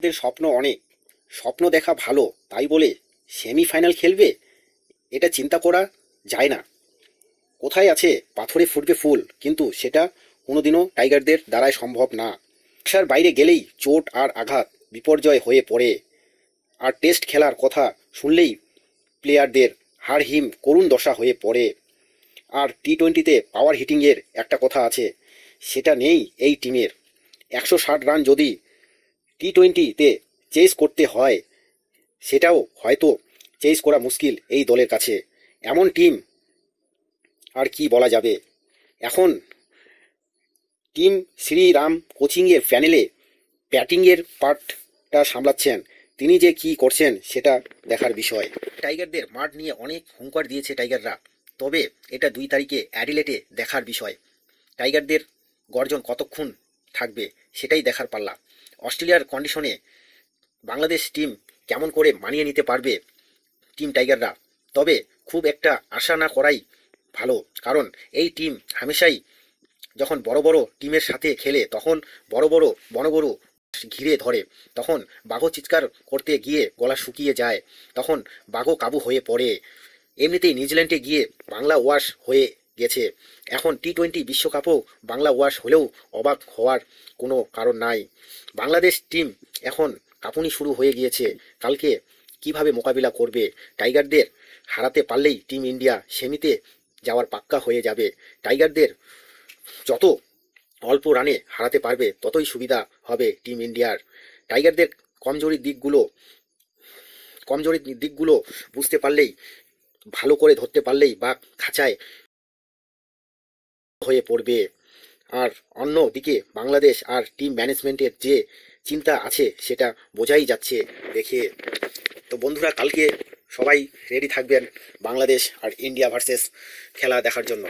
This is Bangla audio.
ভারতের স্বপ্ন অনেক স্বপ্ন দেখা ভালো তাই বলে সেমিফাইনাল খেলবে এটা চিন্তা করা যায় না কোথায় আছে পাথরে ফুটবে ফুল কিন্তু সেটা কোনোদিনও টাইগারদের দ্বারাই সম্ভব না আশার বাইরে গেলেই চোট আর আঘাত বিপর্যয় হয়ে পড়ে আর টেস্ট খেলার কথা শুনলেই প্লেয়ারদের হাড় হিম করুণ দশা হয়ে পড়ে আর টি টোয়েন্টিতে পাওয়ার হিটিংয়ের একটা কথা আছে সেটা নেই এই টিমের একশো ষাট রান যদি টি টোয়েন্টিতে চেস করতে হয় সেটাও হয়তো চেস করা মুশকিল এই দলের কাছে এমন টিম আর কি বলা যাবে এখন টিম শ্রীরাম কোচিংয়ের প্যানেলে ব্যাটিংয়ের পার্টটা সামলাচ্ছেন তিনি যে কি করছেন সেটা দেখার বিষয় টাইগারদের মাঠ নিয়ে অনেক হুঙ্কার দিয়েছে টাইগাররা তবে এটা দুই তারিখে অ্যাডিলেটে দেখার বিষয় টাইগারদের গর্জন কতক্ষণ থাকবে সেটাই দেখার পাল্লা অস্ট্রেলিয়ার কন্ডিশনে বাংলাদেশ টিম কেমন করে মানিয়ে নিতে পারবে টিম টাইগাররা তবে খুব একটা আশা না করাই ভালো কারণ এই টিম হামেশাই যখন বড় বড় টিমের সাথে খেলে তখন বড় বড় বনগরু ঘিরে ধরে তখন বাঘ চিৎকার করতে গিয়ে গলা শুকিয়ে যায় তখন বাঘো কাবু হয়ে পড়ে এমনিতেই নিউজিল্যান্ডে গিয়ে বাংলা ওয়াশ হয়ে গেছে এখন টি টোয়েন্টি বিশ্বকাপও বাংলা ওয়াশ হলেও অবাক হওয়ার কোনো কারণ নাই বাংলাদেশ টিম এখন কাঁপুনি শুরু হয়ে গিয়েছে কালকে কিভাবে মোকাবিলা করবে টাইগারদের হারাতে পারলেই টিম ইন্ডিয়া সেমিতে যাওয়ার পাক্কা হয়ে যাবে টাইগারদের যত অল্প রানে হারাতে পারবে ততই সুবিধা হবে টিম ইন্ডিয়ার টাইগারদের কমজোরি দিকগুলো কমজোরি দিকগুলো বুঝতে পারলেই ভালো করে ধরতে পারলেই বা খাঁচায় হয়ে পড়বে আর অন্য দিকে বাংলাদেশ আর টিম ম্যানেজমেন্টের যে চিন্তা আছে সেটা বোঝাই যাচ্ছে দেখে তো বন্ধুরা কালকে সবাই রেডি থাকবেন বাংলাদেশ আর ইন্ডিয়া ভার্সেস খেলা দেখার জন্য